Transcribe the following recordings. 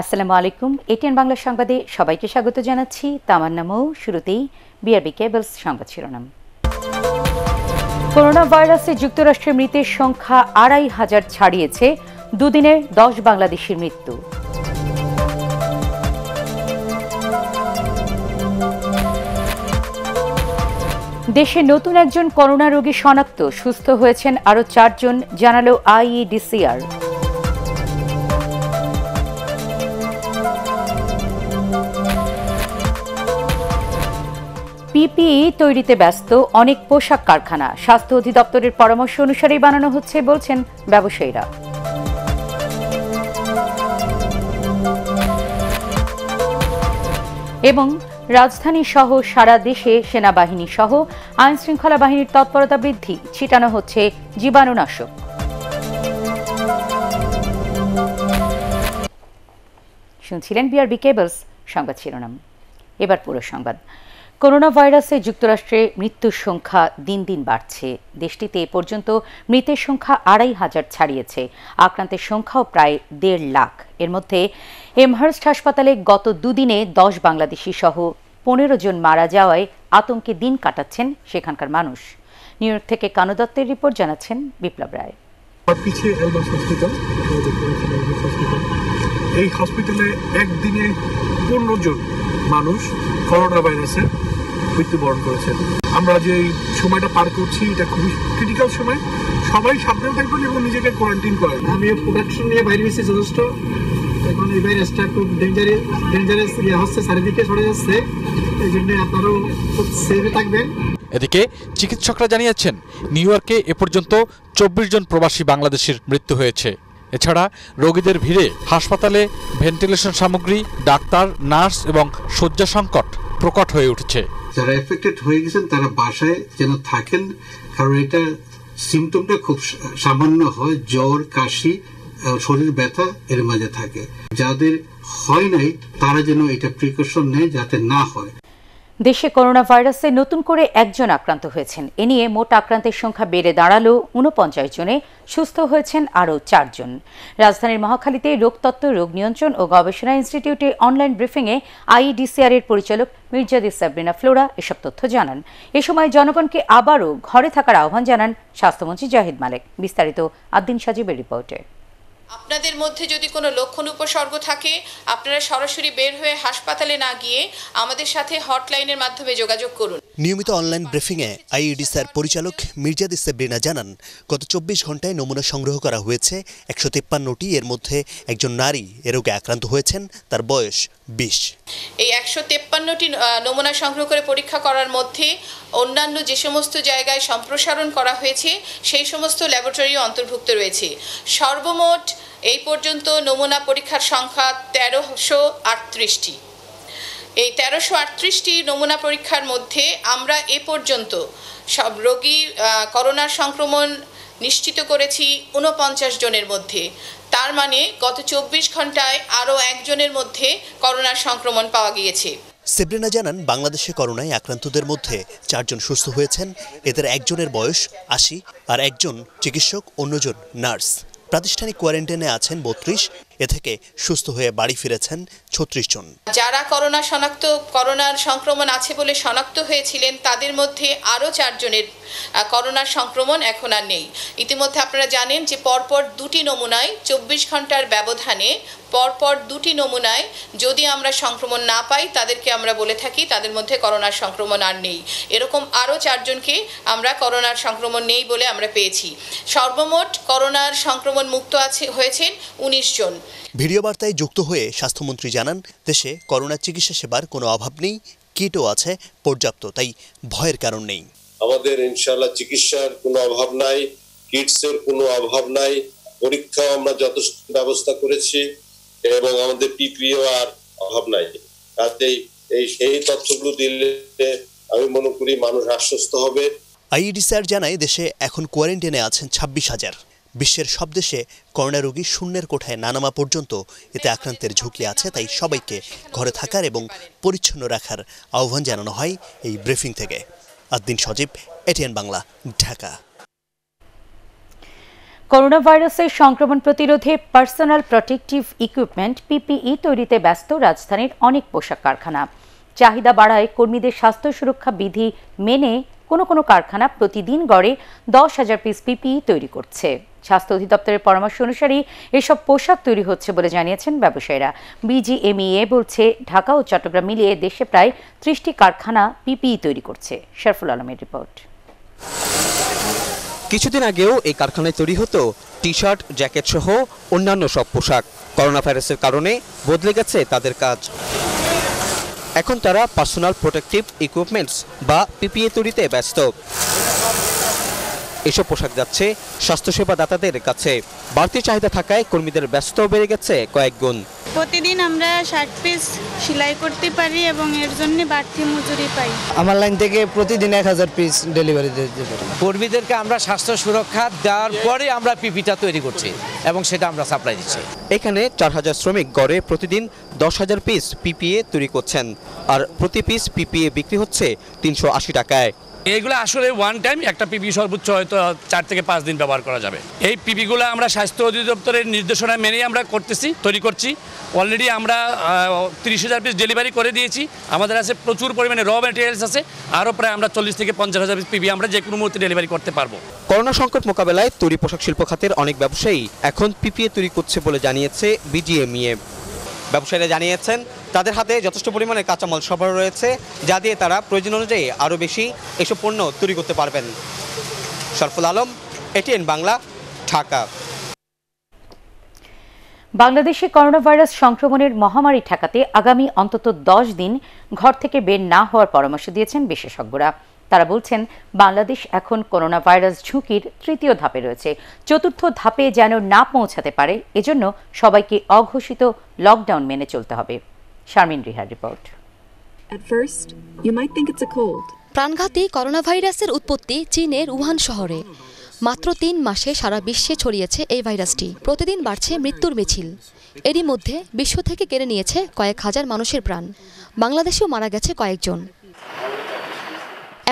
আসসালামু আলাইকুম এটিএন বাংলা সংবাদে সবাইকে স্বাগত জানাচ্ছি তামার নামও শুরুতেই বিআরবি কেবলস সংবাদ শিরোনাম করোনা ভাইরাসে যুক্তরাষ্ট্রের মৃতের সংখ্যা আড়াই হাজার ছাড়িয়েছে দুদিনে দশ বাংলাদেশির মৃত্যু দেশে নতুন একজন করোনা রোগী শনাক্ত সুস্থ হয়েছেন আরও চারজন জানালো আইইডিসিআর পিপিই তৈরিতে ব্যস্ত অনেক পোশাক কারখানা স্বাস্থ্য অধিদপ্তরের পরামর্শ অনুসারেই বানানো হচ্ছে বলছেন ব্যবসায়ীরা এবং রাজধানী সহ সারা দেশে সেনাবাহিনী সহ আইন শৃঙ্খলা বাহিনীর তৎপরতা বৃদ্ধি ছিটানো হচ্ছে জীবাণুনাশক শুনছিলেন বিআরবি কেবলস সংবাদ শিরোনাম এবার পুরো সংবাদ করোনা ভাইরাসে যুক্তরাষ্ট্রে মৃত্যুর সংখ্যা দিন দিন বাড়ছে দেশটিতে এ পর্যন্ত মৃতের সংখ্যা আড়াই হাজার ছাড়িয়েছে আক্রান্তের সংখ্যাও প্রায় দেড় লাখ এর মধ্যে এমহার্স্ট হাসপাতালে গত দুদিনে দশ বাংলাদেশি সহ পনেরো জন মারা যাওয়ায় আতঙ্কে দিন কাটাচ্ছেন সেখানকার মানুষ নিউ ইয়র্ক থেকে দত্তের রিপোর্ট জানাচ্ছেন বিপ্লব রায় এই হসপিটালে একদিনে পনেরো জন মানুষ করোনা ভাইরাসে মৃত্যুবরণ করেছেন আমরা যে সময়টা পার করছি এটা খুবই ক্রিটিক্যাল সময় সবাই সাবধান থাকবেন এবং নিজেকে কোয়ারেন্টিন করেন আমি প্রোডাকশন নিয়ে বাইরে এসেছি যথেষ্ট এখন এই ভাইরাসটা একটু ডেঞ্জারিয়াস ডেঞ্জারাস ইয়ে হচ্ছে চারিদিকে সরে যাচ্ছে এই জন্য আপনারাও সেভে থাকবেন এদিকে চিকিৎসকরা জানিয়েছেন নিউ ইয়র্কে এ পর্যন্ত চব্বিশ জন প্রবাসী বাংলাদেশের মৃত্যু হয়েছে এছাড়া রোগীদের ভিড়ে হাসপাতালে ভেন্টিলেশন সামগ্রী ডাক্তার নার্স এবং শয্যা সংকট প্রকট হয়ে উঠছে যারা এফেক্টেড হয়ে গেছেন তারা বাসায় যেন থাকেন কারণ এটা সিমটমটা খুব সামান্য হয় জ্বর কাশি শরীর ব্যথা এর মাঝে থাকে যাদের হয় নাই তারা যেন এটা প্রিকশন নেয় যাতে না হয় দেশে করোনা ভাইরাসে নতুন করে একজন আক্রান্ত হয়েছেন এ নিয়ে মোট আক্রান্তের সংখ্যা বেড়ে দাঁড়ালো উনপঞ্চাশ জনে সুস্থ হয়েছেন আরও চারজন রাজধানীর মহাখালীতে রোগতত্ত্ব রোগ নিয়ন্ত্রণ ও গবেষণা ইনস্টিটিউটে অনলাইন ব্রিফিংয়ে আইইডিসিআর এর পরিচালক মির্জাদি সাবরিনা ফ্লোরা এসব তথ্য জানান এ সময় জনগণকে আবারও ঘরে থাকার আহ্বান জানান স্বাস্থ্যমন্ত্রী জাহিদ মালেক বিস্তারিত আদ্দিন সাজিবের রিপোর্টে আপনাদের মধ্যে যদি কোনো লক্ষণ উপসর্গ থাকে আপনারা সরাসরি বের হয়ে হাসপাতালে না গিয়ে আমাদের সাথে হটলাইনের মাধ্যমে যোগাযোগ করুন নিয়মিত অনলাইন ব্রিফিংয়ে আইইডিসার পরিচালক মির্জাদ ইসেবরিনা জানান গত চব্বিশ ঘন্টায় নমুনা সংগ্রহ করা হয়েছে একশো তেপ্পান্নটি এর মধ্যে একজন নারী এ রোগে আক্রান্ত হয়েছেন তার বয়স বিশ এই একশো তেপ্পান্নটি নমুনা সংগ্রহ করে পরীক্ষা করার মধ্যে অন্যান্য যে সমস্ত জায়গায় সম্প্রসারণ করা হয়েছে সেই সমস্ত ল্যাবরেটরি অন্তর্ভুক্ত রয়েছে সর্বমোট এই পর্যন্ত নমুনা পরীক্ষার সংখ্যা তেরোশো আটত্রিশটি এই তেরোশো আটত্রিশটি নমুনা পরীক্ষার মধ্যে আমরা এ পর্যন্ত সব রোগী করোনার সংক্রমণ নিশ্চিত করেছি উনপঞ্চাশ জনের মধ্যে তার মানে গত চব্বিশ ঘন্টায় আরও একজনের মধ্যে করোনার সংক্রমণ পাওয়া গিয়েছে সেব্রিনা জানান বাংলাদেশে করোনায় আক্রান্তদের মধ্যে চারজন সুস্থ হয়েছেন এদের একজনের বয়স আশি আর একজন চিকিৎসক অন্যজন নার্স প্রাতিষ্ঠানিক কোয়ারেন্টাইনে আছেন বত্রিশ এ থেকে সুস্থ হয়ে বাড়ি ফিরেছেন ছত্রিশ জন যারা করোনা শনাক্ত করোনার সংক্রমণ আছে বলে শনাক্ত হয়েছিলেন তাদের মধ্যে আরও চারজনের করোনার সংক্রমণ এখন আর নেই ইতিমধ্যে আপনারা জানেন যে পরপর দুটি নমুনায় চব্বিশ ঘন্টার ব্যবধানে পরপর দুটি নমুনায় যদি আমরা সংক্রমণ না পাই তাদেরকে আমরা বলে থাকি তাদের মধ্যে করোনার সংক্রমণ আর নেই এরকম আরও চারজনকে আমরা করোনার সংক্রমণ নেই বলে আমরা পেয়েছি সর্বমোট করোনার সংক্রমণ মুক্ত আছে হয়েছেন উনিশ জন ভিডিও বার্তায় যুক্ত হয়ে স্বাস্থ্যমন্ত্রী জানান দেশে করোনা চিকিৎসা সেবার কোনো অভাব নেই কিটও আছে পর্যাপ্ত তাই ভয়ের কারণ নেই আমাদের ইনশাল্লাহ চিকিৎসার কোনো অভাব নাই কিটসের কোনো অভাব নাই পরীক্ষা আমরা যথেষ্ট ব্যবস্থা করেছি এবং আমাদের পিপিও আর অভাব নাই তাতেই এই সেই তথ্যগুলো দিলে আমি মনে করি মানুষ আশ্বস্ত হবে স্যার জানায় দেশে এখন কোয়ারেন্টাইনে আছেন ছাব্বিশ হাজার বিশ্বের সব দেশে করোনা রোগী শূন্যের কোঠায় নানামা পর্যন্ত এতে আক্রান্তের ঝুঁকি আছে তাই সবাইকে ঘরে থাকার এবং পরিচ্ছন্ন রাখার আহ্বান জানানো হয় এই ব্রিফিং থেকে আদিন সজীব এটিএন বাংলা ঢাকা করোনা ভাইরাসের সংক্রমণ প্রতিরোধে পার্সোনাল প্রটেকটিভ ইকুইপমেন্ট পিপিই তৈরিতে ব্যস্ত রাজধানীর অনেক পোশাক কারখানা চাহিদা বাড়ায় কর্মীদের স্বাস্থ্য সুরক্ষা বিধি মেনে কোনো কোনো কারখানা প্রতিদিন গড়ে দশ হাজার পিস পিপিই তৈরি করছে স্বাস্থ্য অধিদপ্তরের পরামর্শ অনুসারে এসব পোশাক তৈরি হচ্ছে বলে জানিয়েছেন ব্যবসায়ীরা বিজিএমইএ বলছে ঢাকা ও চট্টগ্রাম মিলিয়ে দেশে প্রায় ত্রিশটি কারখানা পিপিই তৈরি করছে শরফুল আলমের রিপোর্ট কিছুদিন আগেও এই কারখানায় তৈরি হতো টি শার্ট জ্যাকেট সহ অন্যান্য সব পোশাক করোনা ভাইরাসের কারণে বদলে গেছে তাদের কাজ এখন তারা পার্সোনাল প্রোটেকটিভ ইকুইপমেন্টস বা পিপিএ তৈরিতে ব্যস্ত এসব পোশাক যাচ্ছে স্বাস্থ্যসেবা দাতাদের কাছে বাড়তি চাহিদা থাকায় কর্মীদের ব্যস্ত বেড়ে গেছে কয়েক গুণ প্রতিদিন আমরা ষাট পিস সেলাই করতে পারি এবং এর জন্য বাড়তি মজুরি পাই আমার লাইন থেকে প্রতিদিন এক হাজার পিস ডেলিভারি দিতে পারি কর্মীদেরকে আমরা স্বাস্থ্য সুরক্ষা দেওয়ার পরে আমরা পিপিটা তৈরি করছি এবং সেটা আমরা সাপ্লাই দিচ্ছি এখানে চার হাজার শ্রমিক গড়ে প্রতিদিন দশ হাজার পিস পিপিএ তৈরি করছেন আর প্রতি পিস পিপিএ বিক্রি হচ্ছে তিনশো আশি টাকায় এইগুলো আসলে ওয়ান টাইম একটা পিপি সর্বোচ্চ হয়তো চার থেকে পাঁচ দিন ব্যবহার করা যাবে এই পিপিগুলো আমরা স্বাস্থ্য অধিদপ্তরের নির্দেশনা মেনেই আমরা করতেছি তৈরি করছি অলরেডি আমরা তিরিশ হাজার পিস ডেলিভারি করে দিয়েছি আমাদের আছে প্রচুর পরিমাণে র ম্যাটেরিয়ালস আছে আরও প্রায় আমরা চল্লিশ থেকে পঞ্চাশ হাজার পিস পিপি আমরা যে কোনো মুহূর্তে ডেলিভারি করতে পারবো করোনা সংকট মোকাবেলায় তৈরি পোশাক শিল্প খাতের অনেক ব্যবসায়ী এখন পিপিএ তৈরি করছে বলে জানিয়েছে বিজিএমইএ ব্যবসায়ীরা জানিয়েছেন তাদের হাতে যথেষ্ট পরিমাণে কাঁচামাল সরবরাহ রয়েছে যা দিয়ে তারা প্রয়োজন অনুযায়ী আরও বেশি এসব পণ্য তৈরি করতে পারবেন সরফুল আলম এটিএন বাংলা ঢাকা বাংলাদেশে করোনাভাইরাস সংক্রমণের মহামারী ঠেকাতে আগামী অন্তত দশ দিন ঘর থেকে বের না হওয়ার পরামর্শ দিয়েছেন বিশেষজ্ঞরা তারা বলছেন বাংলাদেশ এখন করোনা ভাইরাস ঝুঁকির তৃতীয় ধাপে রয়েছে চতুর্থ ধাপে যেন না পৌঁছাতে পারে এজন্য সবাইকে অঘোষিত লকডাউন মেনে চলতে হবে শারমিন রিহার রিপোর্ট প্রাণঘাতী করোনা ভাইরাসের উৎপত্তি চীনের উহান শহরে মাত্র তিন মাসে সারা বিশ্বে ছড়িয়েছে এই ভাইরাসটি প্রতিদিন বাড়ছে মৃত্যুর মিছিল এরই মধ্যে বিশ্ব থেকে কেড়ে নিয়েছে কয়েক হাজার মানুষের প্রাণ বাংলাদেশেও মারা গেছে কয়েকজন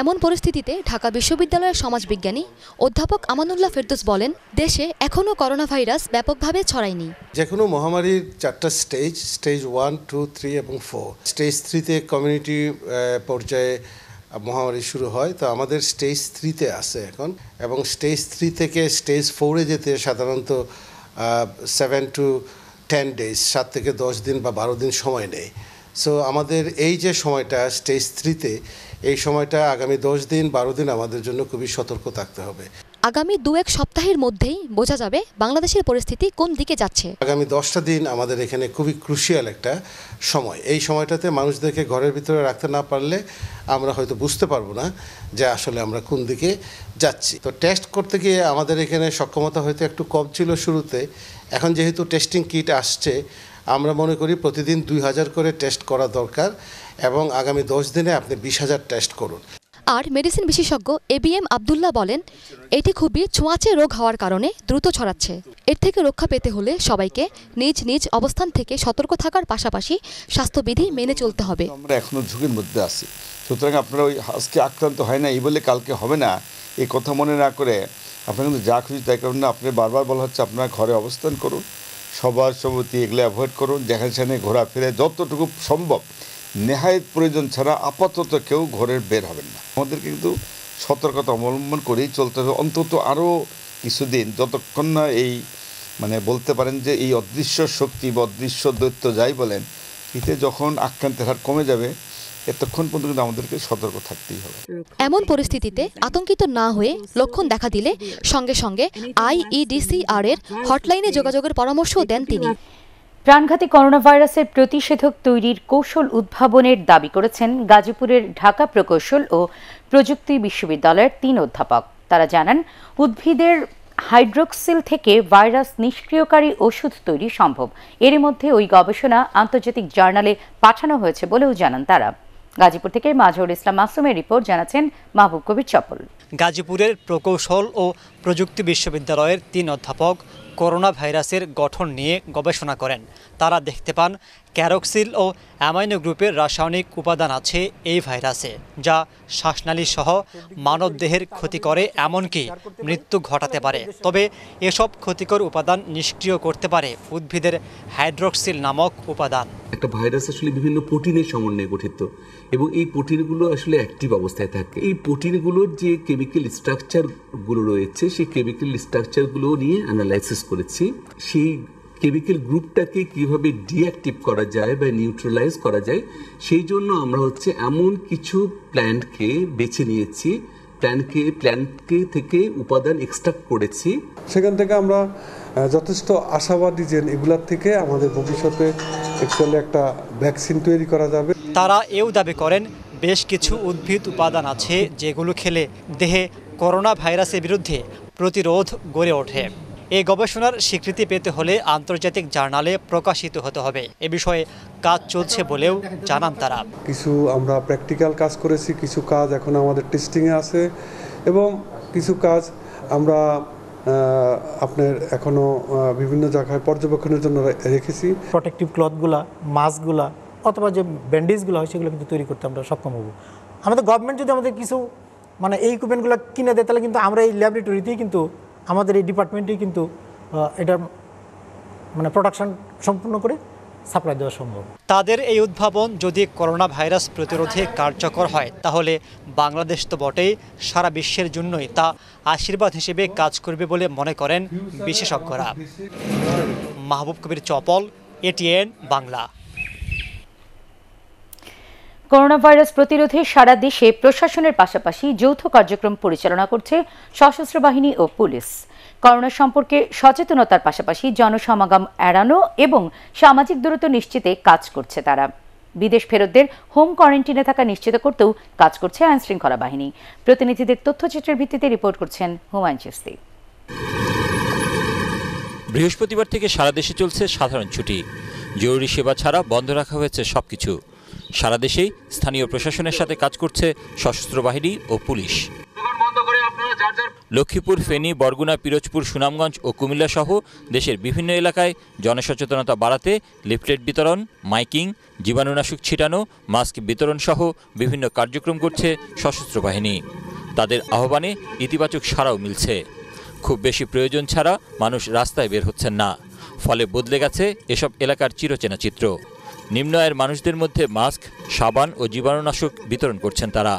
এমন পরিস্থিতিতে ঢাকা বিশ্ববিদ্যালয়ের সমাজবিজ্ঞানী অধ্যাপক আমানুল্লাহ ফেরদোস বলেন দেশে এখনও করোনা ভাইরাস ব্যাপকভাবে ছড়ায়নি যে কোনো মহামারীর চারটা stage stage one two three এবং ফোর স্টেজ থ্রিতে কমিউনিটি পর্যায়ে মহামারী শুরু হয় তো আমাদের স্টেজ থ্রিতে আছে এখন এবং স্টেজ থ্রি থেকে স্টেজ ফোরে যেতে সাধারণত সেভেন টু টেন ডেজ সাত থেকে দশ দিন বা বারো দিন সময় নেয় সো আমাদের এই যে সময়টা স্টেজ থ্রিতে এই সময়টা আগামী দশ দিন বারো দিন আমাদের জন্য খুবই সতর্ক থাকতে হবে আগামী দু এক সপ্তাহের মধ্যেই বোঝা যাবে বাংলাদেশের পরিস্থিতি কোন দিকে যাচ্ছে আগামী দশটা দিন আমাদের এখানে খুবই ক্রুশিয়াল একটা সময় এই সময়টাতে মানুষদেরকে ঘরের ভিতরে রাখতে না পারলে আমরা হয়তো বুঝতে পারবো না যে আসলে আমরা কোন দিকে যাচ্ছি তো টেস্ট করতে গিয়ে আমাদের এখানে সক্ষমতা হয়তো একটু কম ছিল শুরুতে এখন যেহেতু টেস্টিং কিট আসছে আমরা মনে করি প্রতিদিন দুই হাজার করে টেস্ট করা দরকার এবং আগামী দশ দিনে আপনি বিশ হাজার টেস্ট করুন আর মেডিসিন বিশেষজ্ঞ এ বি এম আবদুল্লাহ বলেন এটি খুবই ছোঁয়াচে রোগ হওয়ার কারণে দ্রুত ছড়াচ্ছে এর থেকে রক্ষা পেতে হলে সবাইকে নিজ নিজ অবস্থান থেকে সতর্ক থাকার পাশাপাশি স্বাস্থ্যবিধি মেনে চলতে হবে আমরা এখনও ঝুঁকির মধ্যে আছি সুতরাং আপনারা ওই আজকে আক্রান্ত হয় না এই বলে কালকে হবে না এই কথা মনে না করে আপনার কিন্তু যা খুশি তাই কারণ না আপনি বারবার বলা হচ্ছে আপনারা ঘরে অবস্থান করুন সবার সভাপতি এগুলো অ্যাভয়েড করুন যেখানে সেখানে ঘোরাফেরা যতটুকু সম্ভব নেহায়ত প্রয়োজন ছাড়া আপাতত কেউ ঘরের বের হবেন না আমাদের কিন্তু সতর্কতা অবলম্বন করেই চলতে হবে অন্তত আরও কিছুদিন যতক্ষণ না এই মানে বলতে পারেন যে এই অদৃশ্য শক্তি বা অদৃশ্য দৈত্য যাই বলেন এতে যখন আক্রান্তের হার কমে যাবে এতক্ষণ পর্যন্ত কিন্তু আমাদেরকে সতর্ক থাকতেই হবে এমন পরিস্থিতিতে আতঙ্কিত না হয়ে লক্ষণ দেখা দিলে সঙ্গে সঙ্গে আইইডিসিআর এর হটলাইনে যোগাযোগের পরামর্শও দেন তিনি প্রাণঘাতী করোনা ভাইরাসের প্রতিষেধক তৈরির কৌশল উদ্ভাবনের দাবি করেছেন গাজীপুরের ঢাকা প্রকৌশল ও প্রযুক্তি বিশ্ববিদ্যালয়ের তিন অধ্যাপক তারা জানান উদ্ভিদের হাইড্রোক্সিল থেকে ভাইরাস নিষ্ক্রিয়কারী ওষুধ তৈরি সম্ভব এর মধ্যে ওই গবেষণা আন্তর্জাতিক জার্নালে পাঠানো হয়েছে বলেও জানান তারা গাজীপুর থেকে মাজহর ইসলাম মাসুমের রিপোর্ট জানাচ্ছেন মাহবুব কবির চপল গাজীপুরের প্রকৌশল ও প্রযুক্তি বিশ্ববিদ্যালয়ের তিন অধ্যাপক করোনা ভাইরাসের গঠন নিয়ে গবেষণা করেন তারা দেখতে পান ক্যারক্সিল ও অ্যামাইনো গ্রুপের রাসায়নিক উপাদান আছে এই ভাইরাসে যা শ্বাসনালী সহ মানবদেহের ক্ষতি করে এমনকি মৃত্যু ঘটাতে পারে তবে এসব ক্ষতিকর উপাদান নিষ্ক্রিয় করতে পারে উদ্ভিদের হাইড্রক্সিল নামক উপাদান একটা ভাইরাস আসলে বিভিন্ন প্রোটিনের সমন্বয়ে গঠিত এবং এই প্রোটিনগুলো আসলে অ্যাক্টিভ অবস্থায় থাকে এই প্রোটিনগুলোর যে কেমিক্যাল স্ট্রাকচারগুলো রয়েছে সেই কেমিক্যাল স্ট্রাকচারগুলো নিয়ে অ্যানালাইসিস করেছি সেই কেমিক্যাল গ্রুপটাকে কিভাবে ডিঅ্যাক্টিভ করা যায় বা নিউট্রালাইজ করা যায় সেই জন্য আমরা হচ্ছে এমন কিছু প্ল্যান্টকে বেছে নিয়েছি প্ল্যানকে প্ল্যান্টকে থেকে উপাদান এক্সট্রাক্ট করেছি সেখান থেকে আমরা যথেষ্ট আশাবাদী যে এগুলার থেকে আমাদের ভবিষ্যতে একটা ভ্যাকসিন তৈরি করা যাবে তারা এও দাবি করেন বেশ কিছু উদ্ভিদ উপাদান আছে যেগুলো খেলে দেহে করোনা ভাইরাসের বিরুদ্ধে প্রতিরোধ গড়ে ওঠে এই গবেষণার স্বীকৃতি পেতে হলে আন্তর্জাতিক জার্নালে প্রকাশিত হতে হবে এ বিষয়ে কাজ চলছে বলেও জানান তারা কিছু আমরা প্র্যাকটিক্যাল কাজ করেছি কিছু কাজ এখন আমাদের টেস্টিংয়ে আছে এবং কিছু কাজ আমরা আপনার এখনও বিভিন্ন জায়গায় পর্যবেক্ষণের জন্য রেখেছি প্রোটেক্টিভ ক্লথগুলা মাস্কগুলা অথবা যে ব্যান্ডেজগুলো হয় সেগুলো কিন্তু তৈরি করতে আমরা সক্ষম হব আমাদের গভর্নমেন্ট যদি আমাদের কিছু মানে এই ইকুইপমেন্টগুলো কিনে দেয় তাহলে কিন্তু আমরা এই ল্যাবরেটরিতেই কিন্তু আমাদের এই ডিপার্টমেন্টেই কিন্তু এটা মানে প্রোডাকশান সম্পূর্ণ করে সাপ্লাই দেওয়া সম্ভব তাদের এই উদ্ভাবন যদি করোনা ভাইরাস প্রতিরোধে কার্যকর হয় তাহলে বাংলাদেশ তো বটেই সারা বিশ্বের জন্যই তা আশীর্বাদ হিসেবে কাজ করবে বলে মনে করেন বিশেষজ্ঞরা Mahbub Kabir Chapal ATN Bangla corona virus প্রতিরোধে সারা দেশে প্রশাসনের পাশাপাশি যৌথ কার্যক্রম পরিচালনা করছে সশস্ত্র বাহিনী ও পুলিশ করোনা সম্পর্কে সচেতনতার পাশাপাশি জনসমাগম এড়ানো এবং সামাজিক দূরত্ব নিশ্চিতে কাজ করছে তারা বিদেশ ফেরতদের হোম কোয়ারেন্টিনে থাকা নিশ্চিত করতেও কাজ করছে আইনশৃঙ্খলা বাহিনী প্রতিনিধিদের তথ্যচিত্রের ভিত্তিতে রিপোর্ট করছেন হুমায়ুন চিস্তি বৃহস্পতিবার থেকে সারা দেশে চলছে সাধারণ ছুটি জরুরি সেবা ছাড়া বন্ধ রাখা হয়েছে সবকিছু সারা দেশেই স্থানীয় প্রশাসনের সাথে কাজ করছে সশস্ত্র বাহিনী ও পুলিশ লক্ষ্মীপুর ফেনী বরগুনা পিরোজপুর সুনামগঞ্জ ও কুমিল্লা সহ দেশের বিভিন্ন এলাকায় জনসচেতনতা বাড়াতে লিফলেট বিতরণ মাইকিং জীবাণুনাশক ছিটানো মাস্ক বিতরণ সহ বিভিন্ন কার্যক্রম করছে সশস্ত্র বাহিনী তাদের আহ্বানে ইতিবাচক সাড়াও মিলছে খুব বেশি প্রয়োজন ছাড়া মানুষ রাস্তায় বের হচ্ছেন না ফলে বদলে গেছে এসব এলাকার চিরচেনা চিত্র নিম্ন আয়ের মানুষদের মধ্যে মাস্ক সাবান ও জীবাণুনাশক বিতরণ করছেন তারা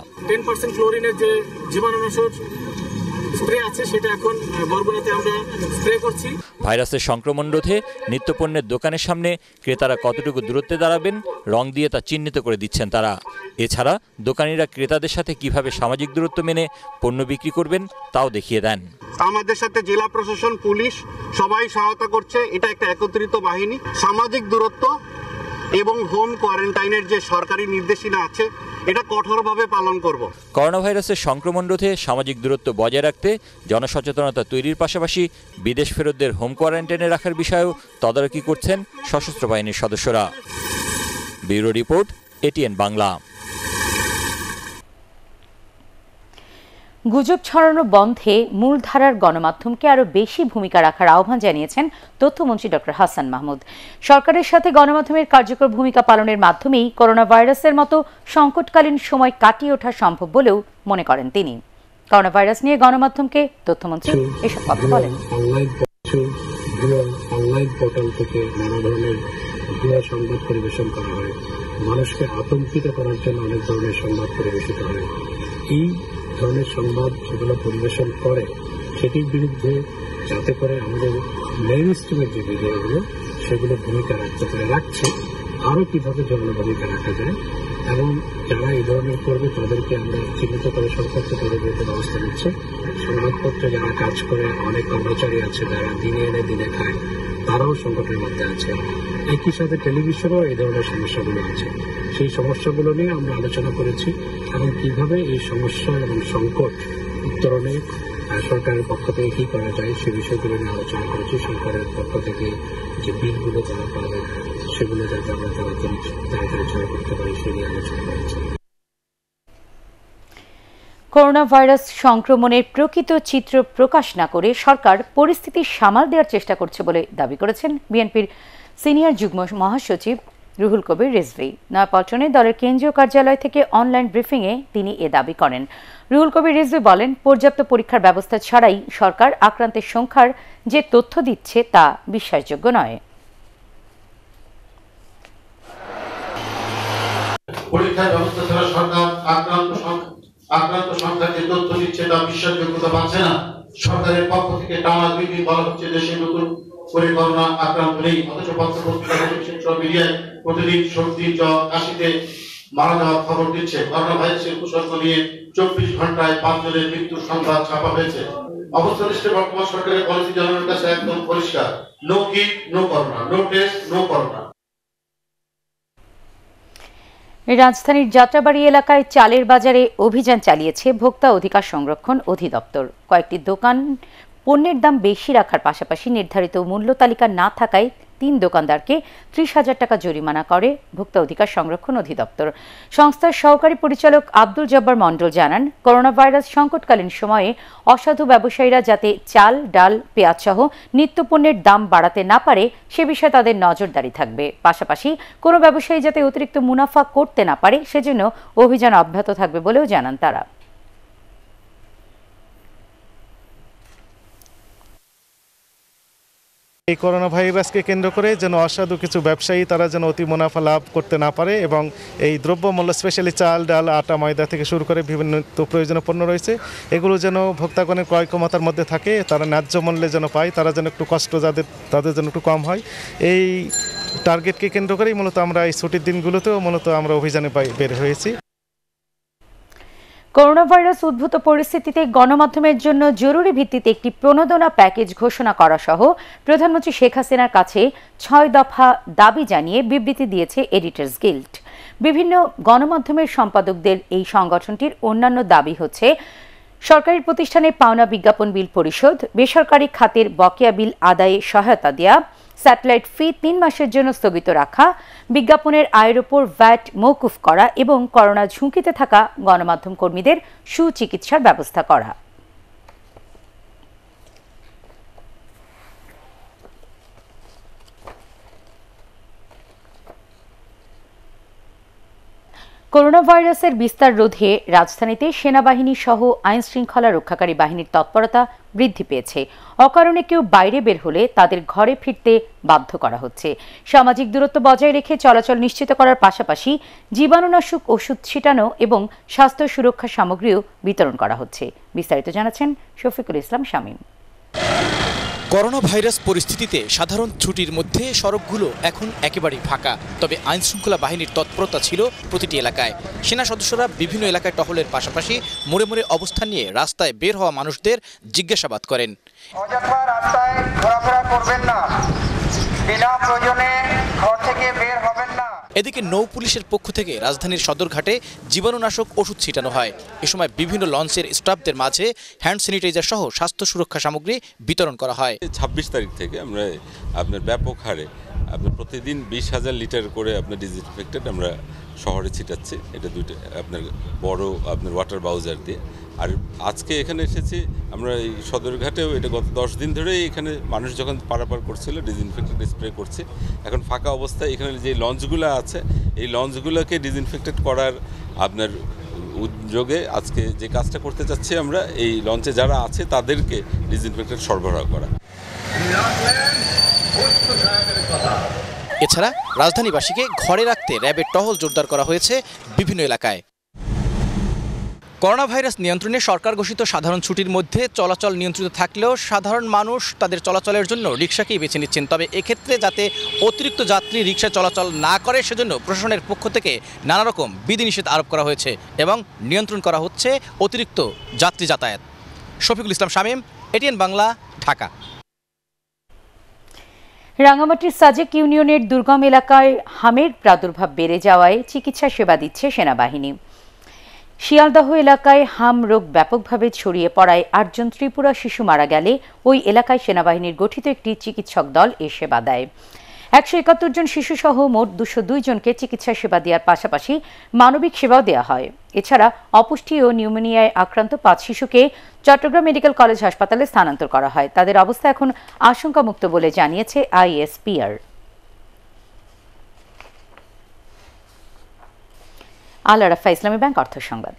ভাইরাসের সংক্রমণ রোধে নিত্যপণ্যের দোকানের সামনে ক্রেতারা কতটুকু দূরত্বে দাঁড়াবেন রং দিয়ে তা চিহ্নিত করে দিচ্ছেন তারা এছাড়া দোকানিরা ক্রেতাদের সাথে কিভাবে সামাজিক দূরত্ব মেনে পণ্য বিক্রি করবেন তাও দেখিয়ে দেন আমাদের সাথে জেলা প্রশাসন পুলিশ সবাই সহায়তা করছে এটা একটা একত্রিত বাহিনী সামাজিক দূরত্ব এবং হোম কোয়ারেন্টাইনের যে সরকারি নির্দেশনা আছে এটা কঠোরভাবে পালন করব করোনা ভাইরাসের সংক্রমণ রোধে সামাজিক দূরত্ব বজায় রাখতে জনসচেতনতা তৈরির পাশাপাশি বিদেশ ফেরতদের হোম কোয়ারেন্টাইনে রাখার বিষয়েও তদারকি করছেন সশস্ত্র বাহিনীর সদস্যরা ব্যুরো রিপোর্ট এটিএন বাংলা গুজব ছড়ানো বন্ধে মূলধারার গণমাধ্যমকে আরও বেশি ভূমিকা রাখার আহ্বান জানিয়েছেন তথ্যমন্ত্রী ডক্টর হাসান মাহমুদ সরকারের সাথে গণমাধ্যমের কার্যকর ভূমিকা পালনের মাধ্যমেই করোনা ভাইরাসের মতো সংকটকালীন সময় কাটিয়ে ওঠা সম্ভব বলেও মনে করেন তিনি করোনা ভাইরাস নিয়ে গণমাধ্যমকে তথ্যমন্ত্রী এসব কথা বলেন অনলাইন পোর্টাল থেকে নানা ধরনের ভুয়া সংবাদ পরিবেশন করা হয় মানুষকে আতঙ্কিত করার জন্য অনেক ধরনের সংবাদ পরিবেশিত হয় এই ধরনের সংবাদ যেগুলো পরিবেশন করে সেটির বিরুদ্ধে যাতে করে আমাদের মেইন স্ট্রিমের যে মিডিয়াগুলো সেগুলো ভূমিকা রাখতে পারে রাখছে আরও কীভাবে যেগুলো ভূমিকা রাখা যায় এবং যারা এই ধরনের করবে তাদেরকে আমরা চিহ্নিত করে সরকারকে তাদের বিরুদ্ধে ব্যবস্থা নিচ্ছে সংবাদপত্রে যারা কাজ করে অনেক কর্মচারী আছে যারা দিনে এনে দিনে খায় তারাও সংকটের মধ্যে আছে একই সাথে টেলিভিশনেও এই ধরনের সমস্যাগুলো আছে সেই সমস্যাগুলো নিয়ে আমরা আলোচনা করেছি এবং কীভাবে এই সমস্যা এবং সংকট উত্তরণে সরকারের পক্ষ থেকে কী করা যায় সে বিষয়গুলো নিয়ে আলোচনা করেছি সরকারের পক্ষ থেকে যে বিলগুলো তারা পাবে সেগুলো যাতে আমরা তাড়াতাড়ি আলোচনা করতে পারি সে নিয়ে আলোচনা করেছি করোনা ভাইরাস সংক্রমণের প্রকৃত চিত্র প্রকাশ না করে সরকার পরিস্থিতি সামাল দেওয়ার চেষ্টা করছে বলে দাবি করেছেন বিএনপির সিনিয়র যুগ্ম মহাসচিব রুহুল কবির রেজভি নয়াপল্টনে দলের কেন্দ্রীয় কার্যালয় থেকে অনলাইন ব্রিফিংয়ে তিনি এ দাবি করেন রুহুল কবির রেজভি বলেন পর্যাপ্ত পরীক্ষার ব্যবস্থা ছাড়াই সরকার আক্রান্তের সংখ্যার যে তথ্য দিচ্ছে তা বিশ্বাসযোগ্য নয় পরীক্ষার ব্যবস্থা ছাড়া সরকার আক্রান্ত আক্রান্ত যে তথ্য দিচ্ছে তা বিশ্বাসযোগ্যতা পাচ্ছে না সরকারের পক্ষ থেকে টানা দুই দিন বলা হচ্ছে দেশে নতুন পরিকল্পনা আক্রান্ত নেই অথচ পত্রপত্রিকা মিলিয়ে প্রতিদিন সর্দি জ্বর কাশিতে মারা যাওয়ার খবর দিচ্ছে করোনা ভাইরাসের উপসর্গ নিয়ে চব্বিশ ঘন্টায় পাঁচজনের মৃত্যুর সংবাদ ছাপা হয়েছে অবস্থা দৃষ্টি বর্তমান সরকারের পলিসি জনগণের কাছে একদম পরিষ্কার no kit no corona no test no corona রাজধানীর যাত্রাবাড়ি এলাকায় চালের বাজারে অভিযান চালিয়েছে ভোক্তা অধিকার সংরক্ষণ অধিদপ্তর কয়েকটি দোকান পণ্যের দাম বেশি রাখার পাশাপাশি নির্ধারিত মূল্য তালিকা না থাকায় তিন দোকানদারকে ত্রিশ হাজার টাকা জরিমানা করে ভোক্তা অধিকার সংরক্ষণ অধিদপ্তর সংস্থার সহকারী পরিচালক আব্দুল জব্বার মণ্ডল জানান করোনা ভাইরাস সংকটকালীন সময়ে অসাধু ব্যবসায়ীরা যাতে চাল ডাল পেঁয়াজ সহ নিত্যপণ্যের দাম বাড়াতে না পারে সে বিষয়ে তাদের নজরদারি থাকবে পাশাপাশি কোনো ব্যবসায়ী যাতে অতিরিক্ত মুনাফা করতে না পারে সেজন্য অভিযান অব্যাহত থাকবে বলেও জানান তারা এই করোনা ভাইরাসকে কেন্দ্র করে যেন অসাধু কিছু ব্যবসায়ী তারা যেন অতি মুনাফা লাভ করতে না পারে এবং এই দ্রব্যমূল্য স্পেশালি চাল ডাল আটা ময়দা থেকে শুরু করে বিভিন্ন প্রয়োজনীয় পণ্য রয়েছে এগুলো যেন ভোক্তাগণের ক্রয় ক্ষমতার মধ্যে থাকে তারা ন্যায্য মূল্যে যেন পায় তারা যেন একটু কষ্ট যাদের তাদের যেন একটু কম হয় এই টার্গেটকে কেন্দ্র করেই মূলত আমরা এই ছুটির দিনগুলোতেও মূলত আমরা অভিযানে বের হয়েছি করোনা ভাইরাস উদ্ভূত পরিস্থিতিতে গণমাধ্যমের জন্য জরুরি ভিত্তিতে একটি প্রণোদনা প্যাকেজ ঘোষণা করা সহ প্রধানমন্ত্রী শেখ হাসিনার কাছে ছয় দফা দাবি জানিয়ে বিবৃতি দিয়েছে এডিটার্স গিল্ড বিভিন্ন গণমাধ্যমের সম্পাদকদের এই সংগঠনটির অন্যান্য দাবি হচ্ছে সরকারি প্রতিষ্ঠানে পাওনা বিজ্ঞাপন বিল পরিশোধ বেসরকারি খাতের বকেয়া বিল আদায়ে সহায়তা দেয়া স্যাটেলাইট ফি তিন মাসের জন্য স্থগিত রাখা বিজ্ঞাপনের আয়ের ওপর ভ্যাট মৌকুফ করা এবং করোনা ঝুঁকিতে থাকা গণমাধ্যম কর্মীদের সুচিকিৎসার ব্যবস্থা করা করোনা ভাইরাসের বিস্তার রোধে রাজধানীতে সেনাবাহিনী সহ আইন শৃঙ্খলা রক্ষাকারী বাহিনীর তৎপরতা বৃদ্ধি পেয়েছে অকারণে কেউ বাইরে বের হলে তাদের ঘরে ফিরতে বাধ্য করা হচ্ছে সামাজিক দূরত্ব বজায় রেখে চলাচল নিশ্চিত করার পাশাপাশি জীবাণুনাশক ওষুধ ছিটানো এবং স্বাস্থ্য সুরক্ষা সামগ্রীও বিতরণ করা হচ্ছে বিস্তারিত জানাচ্ছেন শফিকুল ইসলাম শামীম করোনা ভাইরাস পরিস্থিতিতে সাধারণ ছুটির মধ্যে সড়কগুলো এখন একেবারেই ফাঁকা তবে আইন শৃঙ্খলা বাহিনীর তৎপরতা ছিল প্রতিটি এলাকায় সেনা সদস্যরা বিভিন্ন এলাকায় টহলের পাশাপাশি মোড়ে মোড়ে অবস্থান নিয়ে রাস্তায় বের হওয়া মানুষদের জিজ্ঞাসাবাদ করেন না বের না এদিকে নৌ পুলিশের পক্ষ থেকে রাজধানীর সদরঘাটে জীবাণুনাশক ওষুধ ছিটানো হয় এ সময় বিভিন্ন লঞ্চের স্টাফদের মাঝে হ্যান্ড স্যানিটাইজার সহ স্বাস্থ্য সুরক্ষা সামগ্রী বিতরণ করা হয় ছাব্বিশ তারিখ থেকে আমরা আপনার ব্যাপক হারে আপনার প্রতিদিন বিশ হাজার লিটার করে আপনার ডিজিনফেক্টেড আমরা শহরে ছিটাচ্ছে এটা দুইটা আপনার বড় আপনার ওয়াটার বাউজার দিয়ে আর আজকে এখানে এসেছি আমরা এই সদরঘাটেও এটা গত দশ দিন ধরেই এখানে মানুষ যখন পারাপার করছিল ডিসইনফেক্টেড স্প্রে করছে এখন ফাঁকা অবস্থায় এখানে যে লঞ্চগুলো আছে এই লঞ্চগুলোকে ডিসইনফেক্টেড করার আপনার উদ্যোগে আজকে যে কাজটা করতে চাচ্ছি আমরা এই লঞ্চে যারা আছে তাদেরকে ডিসইনফেক্টেড সরবরাহ করা এছাড়া রাজধানীবাসীকে ঘরে রাখতে র্যাবের টহল জোরদার করা হয়েছে বিভিন্ন এলাকায় করোনা ভাইরাস নিয়ন্ত্রণে সরকার ঘোষিত সাধারণ ছুটির মধ্যে চলাচল নিয়ন্ত্রিত থাকলেও সাধারণ মানুষ তাদের চলাচলের জন্য রিক্সাকেই বেছে নিচ্ছেন তবে এক্ষেত্রে যাতে অতিরিক্ত যাত্রী রিক্সা চলাচল না করে সেজন্য প্রশাসনের পক্ষ থেকে নানা রকম বিধিনিষেধ আরোপ করা হয়েছে এবং নিয়ন্ত্রণ করা হচ্ছে অতিরিক্ত যাত্রী যাতায়াত শফিকুল ইসলাম শামীম এটিএন বাংলা ঢাকা রাঙামাটির সাজেক ইউনিয়নের দুর্গম এলাকায় হামের প্রাদুর্ভাব বেড়ে যাওয়ায় চিকিৎসা সেবা দিচ্ছে সেনাবাহিনী শিয়ালদহ এলাকায় হাম রোগ ব্যাপকভাবে ছড়িয়ে পড়ায় আটজন ত্রিপুরা শিশু মারা গেলে ওই এলাকায় সেনাবাহিনীর গঠিত একটি চিকিৎসক দল এ সেবা দেয় একশো একাত্তর জন শিশুসহ মোট দুশো দুই জনকে চিকিৎসা সেবা দেওয়ার পাশাপাশি মানবিক সেবাও দেওয়া হয় এছাড়া অপুষ্টি ও নিউমোনিয়ায় আক্রান্ত পাঁচ শিশুকে চট্টগ্রাম মেডিকেল কলেজ হাসপাতালে স্থানান্তর করা হয় তাদের অবস্থা এখন আশঙ্কামুক্ত বলে জানিয়েছে আইএসপিআর আল রাফা ইসলামী ব্যাংক অর্থ সংবাদ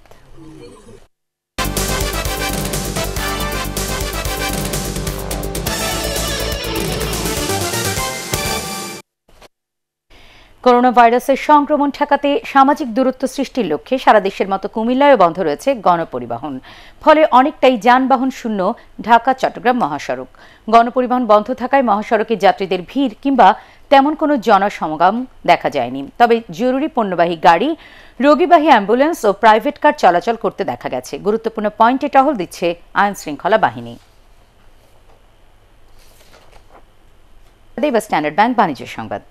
করোনা ভাইরাসের সংক্রমণ ঠেকাতে সামাজিক দূরত্ব সৃষ্টির লক্ষ্যে সারা দেশের মতো কুমিল্লায় বন্ধ রয়েছে গণপরিবহন ফলে অনেকটাই যানবাহন শূন্য ঢাকা চট্টগ্রাম মহাসড়ক গণপরিবহন বন্ধ থাকায় মহাসড়কে যাত্রীদের ভিড় কিংবা তেমন কোনো জনসমাগম দেখা যায়নি তবে জরুরি পণ্যবাহী গাড়ি রোগীবাহী অ্যাম্বুলেন্স ও প্রাইভেট কার চলাচল করতে দেখা গেছে গুরুত্বপূর্ণ পয়েন্টে টহল দিচ্ছে আইন শৃঙ্খলা বাহিনী স্ট্যান্ডার্ড ব্যাংক বাণিজ্য সংবাদ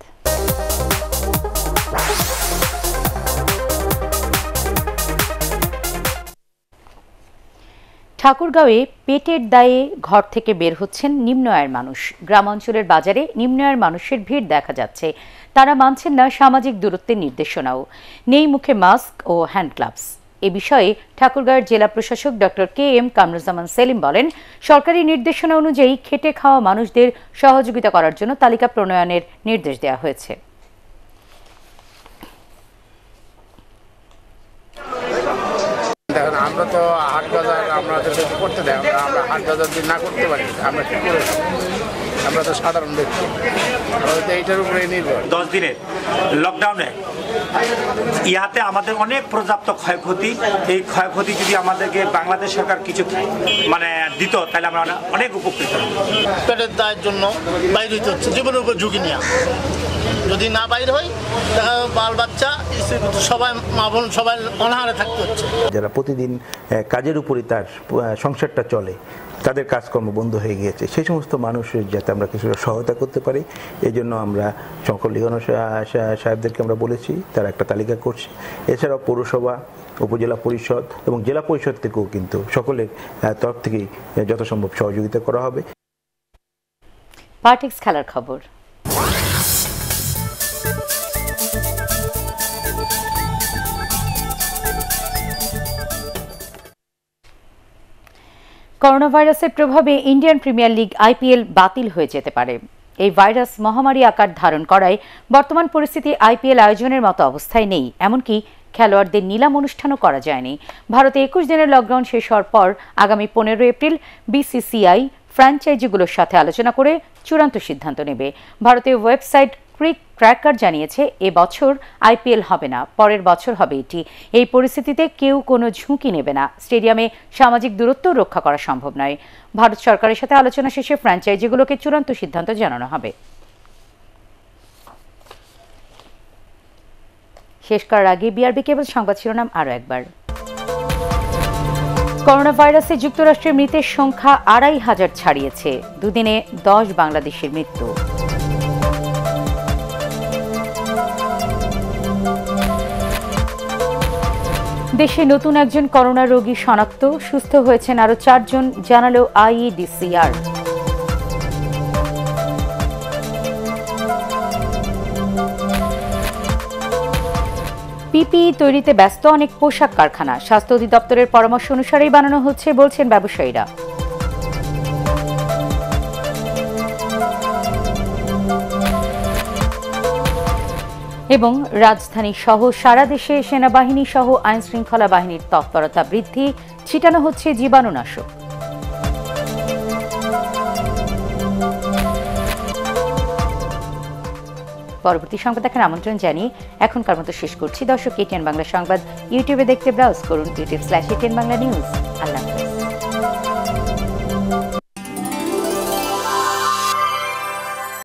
ঠাকুরগাঁওয়ে পেটের দায়ে ঘর থেকে বের হচ্ছেন নিম্ন আয়ের মানুষ গ্রামাঞ্চলের বাজারে নিম্ন আয়ের মানুষের ভিড় দেখা যাচ্ছে তারা মানছেন না সামাজিক দূরত্বের নির্দেশনাও নেই মুখে মাস্ক ও হ্যান্ড গ্লাভস এ বিষয়ে ঠাকুরগাঁওয়ের জেলা প্রশাসক doctor K M Kamruzzaman Selim বলেন সরকারি নির্দেশনা অনুযায়ী খেটে খাওয়া মানুষদের সহযোগিতা করার জন্য তালিকা প্রণয়নের নির্দেশ দেওয়া হয়েছে এখন আমরা তো হাট বাজার আমরা যদি করতে দেয় আমরা হাট বাজার যদি না করতে পারি আমরা কী করে আমরা তো সাধারণ ব্যক্তি উপরে নির্ভর দশ দিনের লকডাউনে ইহাতে আমাদের অনেক পর্যাপ্ত ক্ষয়ক্ষতি এই ক্ষয়ক্ষতি যদি আমাদেরকে বাংলাদেশ সরকার কিছু মানে দিত তাহলে আমরা অনেক উপকৃত পেটের দায়ের জন্য হইতে হচ্ছে জীবনের উপর ঝুঁকি নেওয়া যদি না বাইর হয় তাহলে বাল বাচ্চা সবাই মা বোন সবাই অনাহারে থাকতে হচ্ছে যারা প্রতিদিন কাজের উপরই তার সংসারটা চলে তাদের কাজকর্ম বন্ধ হয়ে গিয়েছে সেই সমস্ত মানুষের যাতে আমরা কিছুটা সহায়তা করতে পারি এই জন্য আমরা শঙ্কর লিগন সাহেবদেরকে আমরা বলেছি তারা একটা তালিকা করছে এছাড়াও পৌরসভা উপজেলা পরিষদ এবং জেলা পরিষদ থেকেও কিন্তু সকলের তরফ থেকেই যথাসম্ভব সহযোগিতা করা হবে পার্টিক্স খেলার খবর করোনা ভাইরাসের প্রভাবে ইন্ডিয়ান প্রিমিয়ার লিগ আইপিএল বাতিল হয়ে যেতে পারে এই ভাইরাস মহামারী আকার ধারণ করায় বর্তমান পরিস্থিতি আইপিএল আয়োজনের মতো অবস্থায় নেই এমনকি খেলোয়াড়দের নিলাম অনুষ্ঠানও করা যায়নি ভারতে একুশ দিনের লকডাউন শেষ হওয়ার পর আগামী পনেরো এপ্রিল বিসিসিআই ফ্র্যাঞ্চাইজিগুলোর সাথে আলোচনা করে চূড়ান্ত সিদ্ধান্ত নেবে ভারতীয় ওয়েবসাইট ক্রিক ট্র্যাকার জানিয়েছে এ বছর আইপিএল হবে না পরের বছর হবে এটি এই পরিস্থিতিতে কেউ কোনো ঝুঁকি নেবে না স্টেডিয়ামে সামাজিক দূরত্ব রক্ষা করা সম্ভব নয় ভারত সরকারের সাথে আলোচনা শেষে ফ্র্যাঞ্চাইজিগুলোকে চূড়ান্ত সিদ্ধান্ত জানানো হবে শেষ করার আগে বিআরবি কেবল সংবাদ শিরোনাম আরও একবার করোনা ভাইরাসে যুক্তরাষ্ট্রের মৃতের সংখ্যা আড়াই হাজার ছাড়িয়েছে দুদিনে দশ বাংলাদেশের মৃত্যু দেশে নতুন একজন করোনা রোগী শনাক্ত সুস্থ হয়েছেন আরও চারজন জানালো আইইডিসিআর পিপিই তৈরিতে ব্যস্ত অনেক পোশাক কারখানা স্বাস্থ্য অধিদপ্তরের পরামর্শ অনুসারেই বানানো হচ্ছে বলছেন ব্যবসায়ীরা এবং রাজধানী সহ সারা দেশে সেনাবাহিনী সহ আইন শৃঙ্খলা বাহিনীর তৎপরতা বৃদ্ধি ছিটানো হচ্ছে জীবাণুনাশক পরবর্তী সংবাদ দেখার আমন্ত্রণ জানিয়ে এখনকার মতো শেষ করছি দর্শক এটিএন বাংলা সংবাদ ইউটিউবে দেখতে ব্রাউজ করুন YouTube slash ATN Bangla news আল্লাহ